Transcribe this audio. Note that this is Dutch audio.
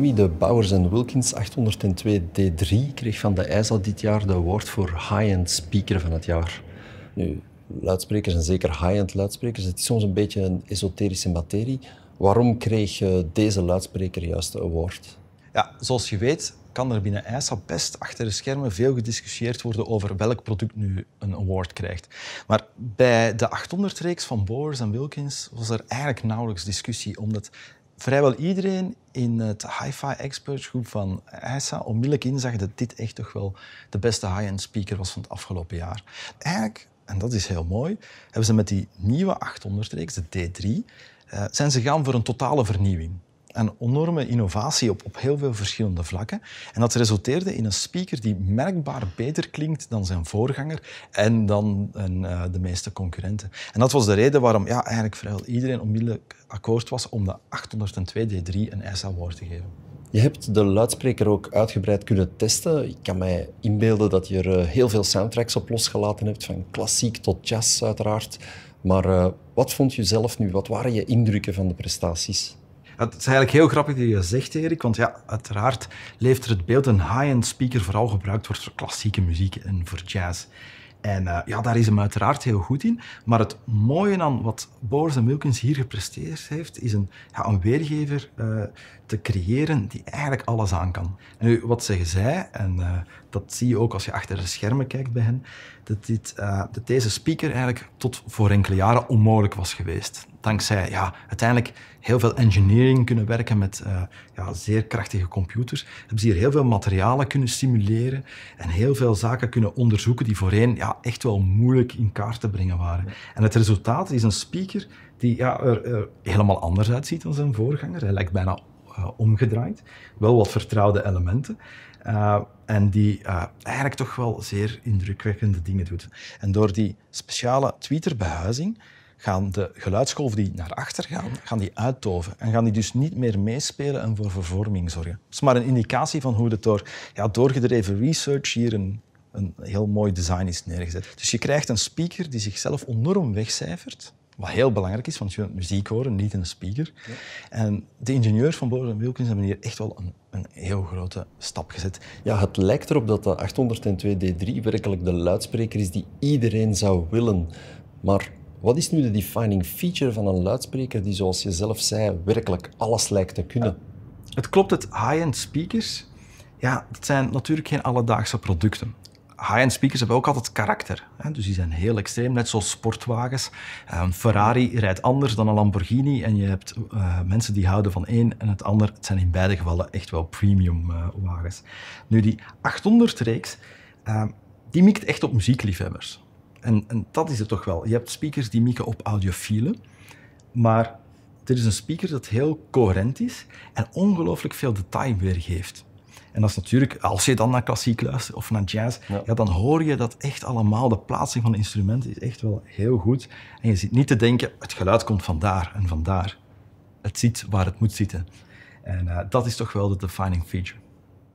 de Bowers Wilkins 802D3 kreeg van de ISA dit jaar de award voor high-end speaker van het jaar. Nu, luidsprekers en zeker high-end luidsprekers, het is soms een beetje een esoterische materie. Waarom kreeg eh, deze luidspreker juist de award? Ja, zoals je weet kan er binnen ISA best achter de schermen veel gediscussieerd worden over welk product nu een award krijgt. Maar bij de 800-reeks van Bowers en Wilkins was er eigenlijk nauwelijks discussie, omdat vrijwel iedereen in het hi-fi experts groep van ISA onmiddellijk inzag dat dit echt toch wel de beste high-end speaker was van het afgelopen jaar. Eigenlijk, en dat is heel mooi, hebben ze met die nieuwe 800-reeks, de D3, eh, zijn ze gaan voor een totale vernieuwing een enorme innovatie op, op heel veel verschillende vlakken. En dat resulteerde in een speaker die merkbaar beter klinkt dan zijn voorganger en dan eh, de meeste concurrenten. En dat was de reden waarom ja, eigenlijk vrijwel iedereen onmiddellijk akkoord was om de 802D3 een ISA woord te geven. Je hebt de luidspreker ook uitgebreid kunnen testen. Ik kan mij inbeelden dat je er eh, heel veel soundtracks op losgelaten hebt, van klassiek tot jazz uiteraard. Maar eh, wat vond je zelf nu? Wat waren je indrukken van de prestaties? Het is eigenlijk heel grappig dat je zegt, Erik. Want ja, uiteraard leeft er het beeld een high-end speaker vooral gebruikt wordt voor klassieke muziek en voor jazz. En eh, ja, daar is hem uiteraard heel goed in. Maar het mooie aan wat Boris en Wilkins hier gepresteerd heeft, is een, ja, een weergever eh, te creëren die eigenlijk alles aan kan. nu, wat zeggen zij, en eh, dat zie je ook als je achter de schermen kijkt bij hen, dat, dit, dat deze speaker eigenlijk tot voor enkele jaren onmogelijk was geweest. Dankzij, ja, uiteindelijk heel veel engineering kunnen werken met eh, ja, zeer krachtige computers. Hebben ze hier heel veel materialen kunnen simuleren en heel veel zaken kunnen onderzoeken die voorheen ja, echt wel moeilijk in kaart te brengen waren. En het resultaat is een speaker die ja, er, helemaal anders uitziet dan zijn voorganger. Hij lijkt bijna eh, omgedraaid. Wel wat vertrouwde elementen. Eh, en die eigenlijk toch wel zeer indrukwekkende dingen doet. En door die speciale Twitter-behuizing gaan de geluidsgolven die naar achter gaan, gaan die uittoven. En gaan die dus niet meer meespelen en voor vervorming zorgen. Het is maar een indicatie van hoe het door ja, doorgedreven research hier een, een heel mooi design is neergezet. Dus je krijgt een speaker die zichzelf enorm wegcijfert. Wat heel belangrijk is, want je wilt muziek horen, niet een speaker. En de ingenieurs van Boris Wilkins hebben hier echt wel een, een heel grote stap gezet. Ja, het lijkt erop dat de 802D3 werkelijk de luidspreker is die iedereen zou willen. Maar wat is nu de defining feature van een luidspreker die, zoals je zelf zei, werkelijk alles lijkt te kunnen? Eh, het klopt, het high-end speakers, ja, dat zijn natuurlijk geen alledaagse producten high-end speakers hebben ook altijd karakter. Hè? Dus die zijn heel extreem, net zoals sportwagens. Een ehm, Ferrari rijdt anders dan een Lamborghini. En je hebt eh, mensen die houden van één en het ander. Het zijn in beide gevallen echt wel premium eh, wagens. Nu, die 800-reeks, ehm, die mikt echt op muziekliefhebbers en, en dat is het toch wel. Je hebt speakers die mikken op audiofielen, maar dit is een speaker dat heel coherent is en ongelooflijk veel detail weergeeft. En dat is natuurlijk, als je dan naar klassiek luistert of naar jazz, ja. dan hoor je dat echt allemaal. De plaatsing van de instrumenten is echt wel heel goed. En je zit niet te denken, het geluid komt vandaar en vandaar. Het zit waar het moet zitten. En eh, dat is toch wel de defining feature.